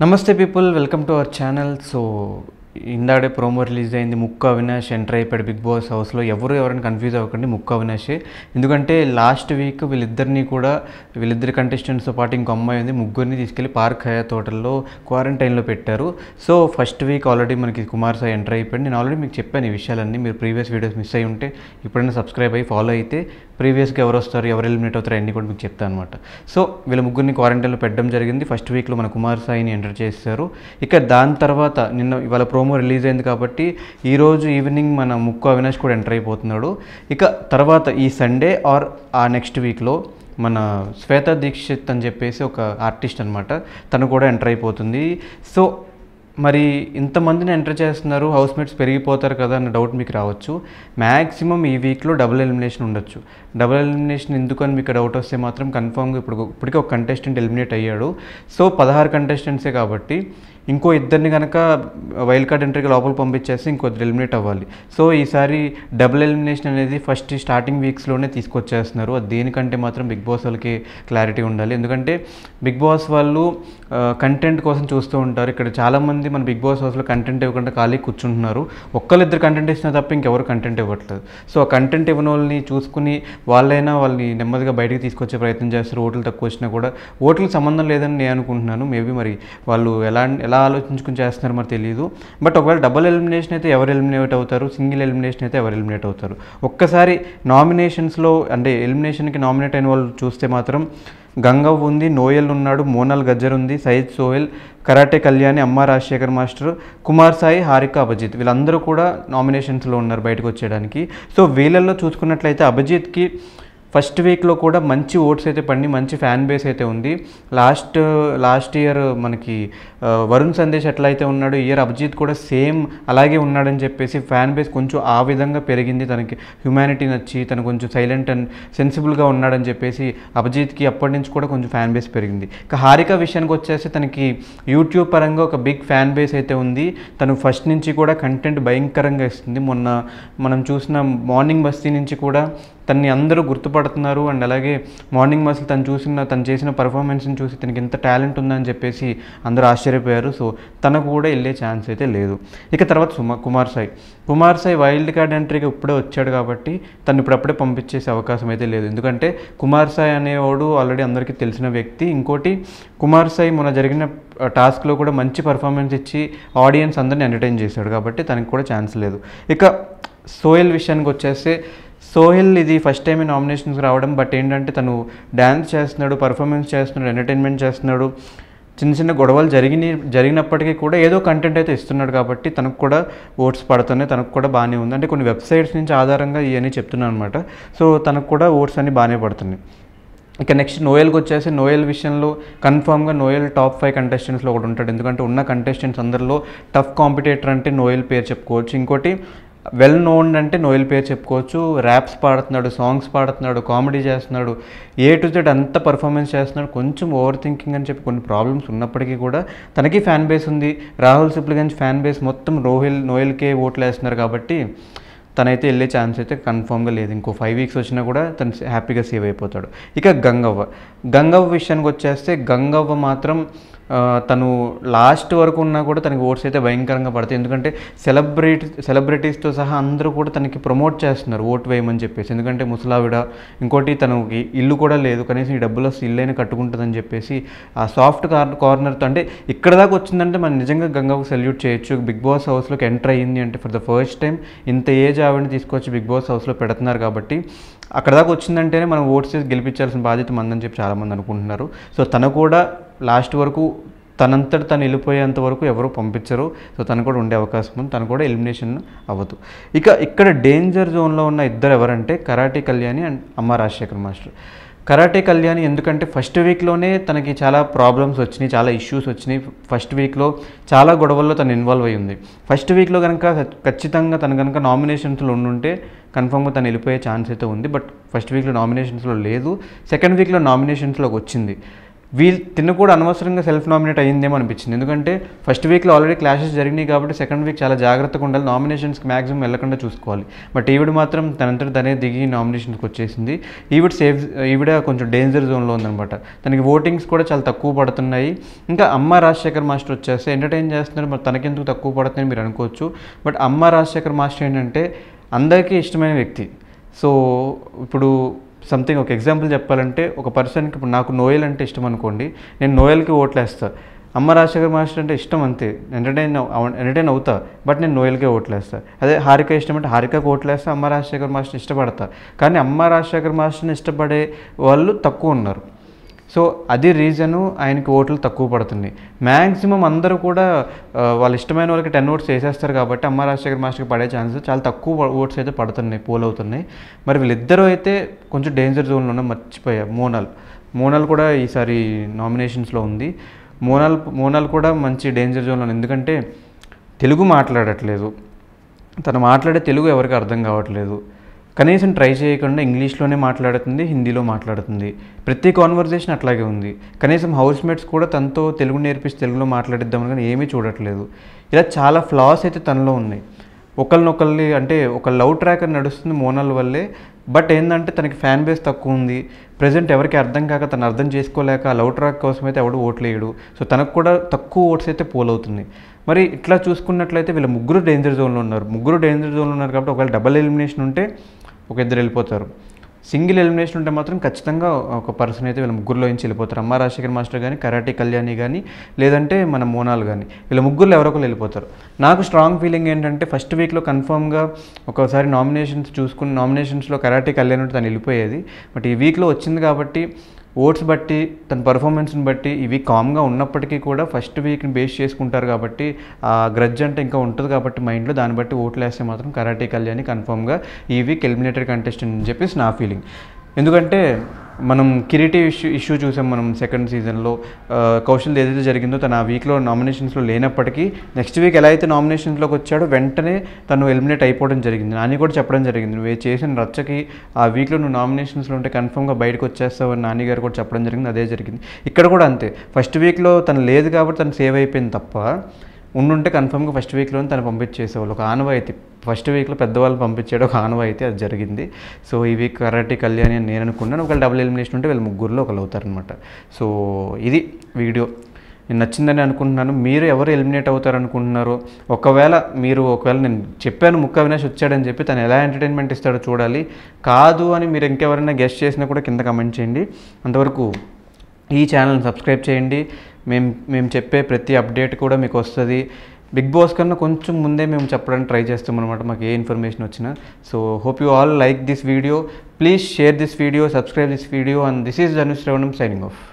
Namaste people, welcome to our channel. So ఇందాడే promo release అయింది Mukku Avinash enter అయిపోయాడు big boss హౌస్లో ఎవరు ఎవరైనా కన్ఫ్యూజ్ అవ్వకండి ముక్కు అవినాషే ఎందుకంటే లాస్ట్ వీక్ వీళ్ళిద్దరినీ కూడా వీళ్ళిద్దరి కంటెస్టెంట్స్తో పాటు ఇంకో అమ్మాయి ఉంది ముగ్గురిని తీసుకెళ్లి పార్క్ హయా తోటల్లో క్వారంటైన్లో పెట్టారు సో ఫస్ట్ వీక్ ఆల్రెడీ మనకి కుమార్ సాయి ఎంటర్ అయిపోయింది నేను ఆల్రెడీ మీకు చెప్పాను ఈ విషయాలన్నీ మీరు ప్రీవియస్ వీడియోస్ మిస్ అయి ఉంటే ఇప్పుడైనా సబ్స్క్రైబ్ అయ్యి ఫాలో అయితే ప్రీవియస్గా ఎవరు వస్తారు ఎవరు ఎలిమినేట్ అవుతారు అన్నీ కూడా మీకు చెప్తాను అనమాట సో వీళ్ళ ముగ్గురిని క్వారంటైన్లో పెట్టడం జరిగింది ఫస్ట్ వీక్లో మన కుమార్ సాయిని ఎంటర్ చేశారు ఇక దాని తర్వాత నిన్న ఇవాళ ప్రోమో ఆల్బమ్ రిలీజ్ అయింది కాబట్టి ఈరోజు ఈవినింగ్ మన ముక్కు అవినాష్ కూడా ఎంటర్ అయిపోతున్నాడు ఇక తర్వాత ఈ సండే ఆర్ ఆ నెక్స్ట్ వీక్లో మన శ్వేత దీక్షిత్ అని చెప్పేసి ఒక ఆర్టిస్ట్ అనమాట తను కూడా ఎంటర్ అయిపోతుంది సో మరి ఇంతమందిని ఎంటర్ చేస్తున్నారు హౌస్ మేట్స్ పెరిగిపోతారు కదా అన్న డౌట్ మీకు రావచ్చు మ్యాక్సిమం ఈ వీక్లో డబుల్ ఎలిమినేషన్ ఉండొచ్చు డబుల్ ఎలిమినేషన్ ఎందుకని మీకు డౌట్ వస్తే మాత్రం కన్ఫామ్గా ఇప్పుడు ఇప్పటికే ఒక కంటెస్టెంట్ ఎలిమినేట్ అయ్యాడు సో పదహారు కంటెస్టెంట్సే కాబట్టి ఇంకో ఇద్దరిని కనుక వైల్డ్ కార్డ్ ఎంట్రీకి లోపల పంపించేస్తే ఇంకొద్దరు ఎలిమినేట్ అవ్వాలి సో ఈసారి డబుల్ ఎలిమినేషన్ అనేది ఫస్ట్ స్టార్టింగ్ వీక్స్లోనే తీసుకొచ్చేస్తున్నారు అది దేనికంటే మాత్రం బిగ్ బాస్ వాళ్ళకి క్లారిటీ ఉండాలి ఎందుకంటే బిగ్ బాస్ వాళ్ళు కంటెంట్ కోసం చూస్తూ ఉంటారు ఇక్కడ చాలామంది మన బిగ్ బాస్ హౌస్లో కంటెంట్ ఇవ్వకుండా ఖాళీ కూర్చుంటున్నారు ఒక్కళ్ళిద్దరు కంటెంట్ ఇచ్చినా తప్ప ఇంకెవరు కంటెంట్ ఇవ్వట్లేదు సో ఆ కంటెంట్ ఇవ్వని వాళ్ళని చూసుకుని వాళ్ళైనా వాళ్ళని నెమ్మదిగా బయటకు తీసుకొచ్చే ప్రయత్నం చేస్తారు ఓట్లు తక్కువ వచ్చినా కూడా ఓట్లకు సంబంధం లేదని నేను అనుకుంటున్నాను మేబీ మరి వాళ్ళు ఎలా ఎలా ఎలా ఆలోచించుకుని చేస్తున్నారు మరి తెలియదు బట్ ఒకవేళ డబుల్ ఎలిమినేషన్ అయితే ఎవరు ఎలిమినేట్ అవుతారు సింగిల్ ఎలిమినేషన్ అయితే ఎవరు ఎలిమినేట్ అవుతారు ఒక్కసారి నామినేషన్స్లో అంటే ఎలిమినేషన్కి నామినేట్ అయిన వాళ్ళు చూస్తే మాత్రం గంగవ్ ఉంది నోయల్ ఉన్నాడు మోనల్ గజ్జర్ ఉంది సయ్యద్ సోహెల్ కరాటే కళ్యాణి అమ్మ రాజశేఖర్ మాస్టర్ కుమార్ సాయి హారిక అభిజిత్ వీళ్ళందరూ కూడా నామినేషన్స్లో ఉన్నారు బయటకు వచ్చేయడానికి సో వీళ్ళల్లో చూసుకున్నట్లయితే అభిజిత్కి ఫస్ట్ వీక్లో కూడా మంచి ఓట్స్ అయితే పడి మంచి ఫ్యాన్ బేస్ అయితే ఉంది లాస్ట్ లాస్ట్ ఇయర్ మనకి వరుణ్ సందేశ్ అయితే ఉన్నాడో ఇయర్ అభిజిత్ కూడా సేమ్ అలాగే ఉన్నాడని చెప్పేసి ఫ్యాన్ బేస్ కొంచెం ఆ విధంగా పెరిగింది తనకి హ్యుమానిటీ నచ్చి తను కొంచెం సైలెంట్ అండ్ సెన్సిబుల్గా ఉన్నాడని చెప్పేసి అభిజిత్కి అప్పటి నుంచి కూడా కొంచెం ఫ్యాన్ బేస్ పెరిగింది ఇక హారిక విషయానికి వచ్చేసి తనకి యూట్యూబ్ పరంగా ఒక బిగ్ ఫ్యాన్ బేస్ అయితే ఉంది తను ఫస్ట్ నుంచి కూడా కంటెంట్ భయంకరంగా ఇస్తుంది మొన్న మనం చూసిన మార్నింగ్ బస్తీ నుంచి కూడా తన్ని అందరూ గుర్తుపడుతున్నారు అండ్ అలాగే మార్నింగ్ మసల్ తను చూసిన తను చేసిన పర్ఫార్మెన్స్ని చూసి తనకి ఇంత టాలెంట్ ఉందని చెప్పేసి అందరూ ఆశ్చర్యపోయారు సో తనకు కూడా వెళ్ళే ఛాన్స్ అయితే లేదు ఇక తర్వాత సుమ కుమార్ సాయి కుమార్ సాయి వైల్డ్ కార్డ్ ఎంట్రీకి ఇప్పుడే వచ్చాడు కాబట్టి తను ఇప్పుడప్పుడే పంపించేసే అవకాశం అయితే లేదు ఎందుకంటే కుమార్ సాయి అనేవాడు ఆల్రెడీ అందరికీ తెలిసిన వ్యక్తి ఇంకోటి కుమార్ సాయి మొన్న జరిగిన టాస్క్లో కూడా మంచి పర్ఫార్మెన్స్ ఇచ్చి ఆడియన్స్ అందరిని ఎంటర్టైన్ చేశాడు కాబట్టి తనకి కూడా ఛాన్స్ లేదు ఇక సోయల్ విషయానికి వచ్చేస్తే సోహిల్ ఇది ఫస్ట్ టైం నామినేషన్స్ రావడం బట్ ఏంటంటే తను డ్యాన్స్ చేస్తున్నాడు పర్ఫార్మెన్స్ చేస్తున్నాడు ఎంటర్టైన్మెంట్ చేస్తున్నాడు చిన్న చిన్న గొడవలు జరిగిన జరిగినప్పటికీ కూడా ఏదో కంటెంట్ అయితే ఇస్తున్నాడు కాబట్టి తనకు కూడా ఓట్స్ పడుతున్నాయి తనకు కూడా బాగానే ఉంది అంటే కొన్ని వెబ్సైట్స్ నుంచి ఆధారంగా ఇవన్నీ చెప్తున్నాను అనమాట సో తనకు కూడా ఓట్స్ అన్నీ బాగానే పడుతున్నాయి ఇక నెక్స్ట్ నోయల్కి వచ్చేసి నోయల్ విషయంలో కన్ఫామ్గా నోయల్ టాప్ ఫైవ్ కంటెస్టెంట్స్లో ఒకటి ఉంటాడు ఎందుకంటే ఉన్న కంటెస్టెంట్స్ అందరిలో టఫ్ కాంపిటేటర్ అంటే నోయల్ పేరు చెప్పుకోవచ్చు ఇంకోటి వెల్ నోన్ అంటే నోయల్ పేరు చెప్పుకోవచ్చు ర్యాప్స్ పాడుతున్నాడు సాంగ్స్ పాడుతున్నాడు కామెడీ చేస్తున్నాడు ఏ టు జెడ్ అంత పర్ఫార్మెన్స్ చేస్తున్నాడు కొంచెం ఓవర్ థింకింగ్ అని చెప్పి కొన్ని ప్రాబ్లమ్స్ ఉన్నప్పటికీ కూడా తనకి ఫ్యాన్ బేస్ ఉంది రాహుల్ గంజ్ ఫ్యాన్ బేస్ మొత్తం రోహిల్ నోయల్కే ఓట్లు వేస్తున్నారు కాబట్టి తనైతే వెళ్ళే ఛాన్స్ అయితే కన్ఫామ్గా లేదు ఇంకో ఫైవ్ వీక్స్ వచ్చినా కూడా తను హ్యాపీగా సేవ్ అయిపోతాడు ఇక గంగవ్వ గంగవ్వ విషయానికి వచ్చేస్తే గంగవ్వ మాత్రం తను లాస్ట్ వరకు ఉన్నా కూడా తనకి ఓట్స్ అయితే భయంకరంగా పడతాయి ఎందుకంటే సెలబ్రిటీ సెలబ్రిటీస్తో సహా అందరూ కూడా తనకి ప్రమోట్ చేస్తున్నారు ఓటు వేయమని చెప్పేసి ఎందుకంటే ముసలావిడ ఇంకోటి తనకి ఇల్లు కూడా లేదు కనీసం ఈ డబ్బులు ఇల్లు అయినా కట్టుకుంటుందని చెప్పేసి ఆ సాఫ్ట్ కార్నర్ కార్నర్తో అంటే ఇక్కడ దాకా వచ్చిందంటే మనం నిజంగా గంగాకు సెల్యూట్ చేయొచ్చు బిగ్ బాస్ హౌస్లోకి ఎంటర్ అయ్యింది అంటే ఫర్ ద ఫస్ట్ టైం ఇంత ఏజ్ ఆవిడని తీసుకొచ్చి బిగ్ బాస్ హౌస్లో పెడుతున్నారు కాబట్టి అక్కడ దాకా వచ్చిందంటేనే మనం ఓట్స్ చేసి గెలిపించాల్సిన బాధ్యత మందని చెప్పి చాలామంది అనుకుంటున్నారు సో తను కూడా లాస్ట్ వరకు తనంతట తను వెళ్ళిపోయేంత వరకు ఎవరు పంపించరు సో తను కూడా ఉండే అవకాశం ఉంది తను కూడా ఎలిమినేషన్ అవ్వదు ఇక ఇక్కడ డేంజర్ జోన్లో ఉన్న ఇద్దరు ఎవరంటే కరాటే కళ్యాణి అండ్ అమ్మ రాజశేఖర్ మాస్టర్ కరాటే కళ్యాణ్ ఎందుకంటే ఫస్ట్ వీక్లోనే తనకి చాలా ప్రాబ్లమ్స్ వచ్చినాయి చాలా ఇష్యూస్ వచ్చినాయి ఫస్ట్ వీక్లో చాలా గొడవల్లో తను ఇన్వాల్వ్ అయ్యింది ఉంది ఫస్ట్ వీక్లో కనుక ఖచ్చితంగా తను కనుక నామినేషన్స్లో ఉండుంటే కన్ఫర్మ్గా తను వెళ్ళిపోయే ఛాన్స్ అయితే ఉంది బట్ ఫస్ట్ వీక్లో నామినేషన్స్లో లేదు సెకండ్ వీక్లో నామినేషన్స్లోకి వచ్చింది వీళ్ళు తిన్న కూడా అనవసరంగా సెల్ఫ్ నామినేట్ అయ్యిందేమో అనిపించింది ఎందుకంటే ఫస్ట్ వీక్లో ఆల్రెడీ క్లాషెస్ జరిగినాయి కాబట్టి సెకండ్ వీక్ చాలా జాగ్రత్తగా ఉండాలి నామినేషన్స్కి మ్యాక్సిమం వెళ్లకుండా చూసుకోవాలి బట్ ఈవిడ మాత్రం తనంతటి తనే దిగి నామినేషన్స్కి వచ్చేసింది ఈవిడ సేఫ్ ఈవిడ కొంచెం డేంజర్ జోన్లో ఉందనమాట తనకి ఓటింగ్స్ కూడా చాలా తక్కువ పడుతున్నాయి ఇంకా అమ్మ రాజశేఖర్ మాస్టర్ వచ్చేస్తే ఎంటర్టైన్ చేస్తున్నారు మరి తనకెందుకు తక్కువ పడుతుందని మీరు అనుకోవచ్చు బట్ అమ్మ రాజశేఖర్ మాస్టర్ ఏంటంటే అందరికీ ఇష్టమైన వ్యక్తి సో ఇప్పుడు సంథింగ్ ఒక ఎగ్జాంపుల్ చెప్పాలంటే ఒక పర్సన్కి ఇప్పుడు నాకు నోయల్ అంటే ఇష్టం అనుకోండి నేను నోయల్కి ఓట్లు వేస్తాను అమ్మ రాజశేఖర్ మాస్టర్ అంటే ఇష్టం అంతే ఎంటర్టైన్ ఎంటర్టైన్ అవుతా బట్ నేను నోయల్కే ఓట్లేస్తా అదే హారిక ఇష్టం అంటే హారికకు ఓట్లేస్తా అమ్మ రాజశేఖర్ మాస్టర్ ఇష్టపడతా కానీ అమ్మ రాజశేఖర్ మాస్టర్ని ఇష్టపడే వాళ్ళు తక్కువ ఉన్నారు సో అది రీజను ఆయనకి ఓట్లు తక్కువ పడుతుంది మ్యాక్సిమం అందరూ కూడా వాళ్ళ ఇష్టమైన వాళ్ళకి టెన్ ఓట్స్ వేసేస్తారు కాబట్టి అమ్మ రాజశేఖర్ మాస్టర్కి పడే ఛాన్సెస్ చాలా తక్కువ ఓట్స్ అయితే పడుతున్నాయి పోల్ అవుతున్నాయి మరి వీళ్ళిద్దరూ అయితే కొంచెం డేంజర్ జోన్లో ఉన్న మర్చిపోయారు మోనల్ మోనల్ కూడా ఈసారి నామినేషన్స్లో ఉంది మోనల్ మోనల్ కూడా మంచి డేంజర్ జోన్లో ఎందుకంటే తెలుగు మాట్లాడట్లేదు తను మాట్లాడే తెలుగు ఎవరికి అర్థం కావట్లేదు కనీసం ట్రై చేయకుండా ఇంగ్లీష్లోనే మాట్లాడుతుంది హిందీలో మాట్లాడుతుంది ప్రతి కాన్వర్జేషన్ అట్లాగే ఉంది కనీసం హౌస్ మేట్స్ కూడా తనతో తెలుగు నేర్పిస్తే తెలుగులో మాట్లాడిద్దామని కానీ ఏమీ చూడట్లేదు ఇలా చాలా ఫ్లాస్ అయితే తనలో ఉన్నాయి ఒకరినొకరిని అంటే ఒక లవ్ ట్రాకర్ నడుస్తుంది మోనల్ వల్లే బట్ ఏంటంటే తనకి ఫ్యాన్ బేస్ తక్కువ ఉంది ప్రజెంట్ ఎవరికి అర్థం కాక తను అర్థం చేసుకోలేక లవ్ ట్రాక్ కోసం అయితే ఎవడు ఓట్లేయడు సో తనకు కూడా తక్కువ ఓట్స్ అయితే పోలవుతుంది మరి ఇట్లా చూసుకున్నట్లయితే వీళ్ళ ముగ్గురు డేంజర్ జోన్లో ఉన్నారు ముగ్గురు డేంజర్ జోన్లో ఉన్నారు కాబట్టి ఒకవేళ డబల్ ఎలిమినేషన్ ఉంటే ఒక ఇద్దరు వెళ్ళిపోతారు సింగిల్ ఎలిమినేషన్ ఉంటే మాత్రం ఖచ్చితంగా ఒక పర్సన్ అయితే వీళ్ళ ముగ్గురులో నుంచి వెళ్ళిపోతారు అమ్మ రాజశేఖర్ మాస్టర్ కానీ కరాటే కళ్యాణి కానీ లేదంటే మన మోనాల్ కానీ వీళ్ళ ముగ్గురులో ఒకరు వెళ్ళిపోతారు నాకు స్ట్రాంగ్ ఫీలింగ్ ఏంటంటే ఫస్ట్ వీక్లో కన్ఫర్మ్గా ఒకసారి నామినేషన్స్ చూసుకుని నామినేషన్స్లో కరాటే ఉంటే తను వెళ్ళిపోయేది బట్ ఈ వీక్లో వచ్చింది కాబట్టి ఓట్స్ బట్టి తన పర్ఫార్మెన్స్ని బట్టి ఇవి కామ్గా ఉన్నప్పటికీ కూడా ఫస్ట్ వీక్ని బేస్ చేసుకుంటారు కాబట్టి ఆ గ్రజ్ అంటే ఇంకా ఉంటుంది కాబట్టి మైండ్లో దాన్ని బట్టి ఓట్లు వేస్తే మాత్రం కరాటే కళ్యాణి కన్ఫామ్గా ఈ వీక్ ఎలిమినేటెడ్ కంటెస్టెంట్ అని చెప్పేసి నా ఫీలింగ్ ఎందుకంటే మనం కిరీటి ఇష్యూ ఇష్యూ చూసాం మనం సెకండ్ సీజన్లో కౌశల్ ఏదైతే జరిగిందో తను ఆ వీక్లో నామినేషన్స్లో లేనప్పటికీ నెక్స్ట్ వీక్ ఎలా అయితే నామినేషన్స్లోకి వచ్చాడో వెంటనే తను ఎలిమినేట్ అయిపోవడం జరిగింది నాని కూడా చెప్పడం జరిగింది నువ్వు చేసిన రచ్చకి ఆ వీక్లో నువ్వు నామినేషన్స్లో ఉంటే కన్ఫర్మ్గా బయటకు వచ్చేస్తావు అని నాన్నగారు కూడా చెప్పడం జరిగింది అదే జరిగింది ఇక్కడ కూడా అంతే ఫస్ట్ వీక్లో తను లేదు కాబట్టి తను సేవ్ అయిపోయింది తప్ప ఉండుంటే కన్ఫర్మ్గా ఫస్ట్ వీక్లో తను పంపించేసేవాళ్ళు ఒక ఆనవాయితీ ఫస్ట్ వీక్లో పెద్దవాళ్ళు పంపించాడు ఒక ఆనవాయితీ అది జరిగింది సో ఈ వీక్ కరాటి కళ్యాణి అని నేను అనుకున్నాను ఒకళ్ళు డబుల్ ఎలిమినేషన్ ఉంటే వీళ్ళు ముగ్గురులో ఒకళ్ళు అవుతారనమాట సో ఇది వీడియో నేను నచ్చిందని అనుకుంటున్నాను మీరు ఎవరు ఎలిమినేట్ అవుతారు అనుకుంటున్నారు ఒకవేళ మీరు ఒకవేళ నేను చెప్పాను ముక్క అవినాష్ వచ్చాడని చెప్పి తను ఎలా ఎంటర్టైన్మెంట్ ఇస్తాడో చూడాలి కాదు అని మీరు ఇంకెవరైనా గెస్ట్ చేసినా కూడా కింద కమెంట్ చేయండి అంతవరకు ఈ ఛానల్ని సబ్స్క్రైబ్ చేయండి మేము మేము చెప్పే ప్రతి అప్డేట్ కూడా మీకు వస్తుంది బిగ్ బాస్ కన్నా కొంచెం ముందే మేము చెప్పడానికి ట్రై చేస్తాం అనమాట మాకు ఏ ఇన్ఫర్మేషన్ వచ్చినా so hope you all like this video please share this video subscribe this video and this is Anushravanam Shravanam signing of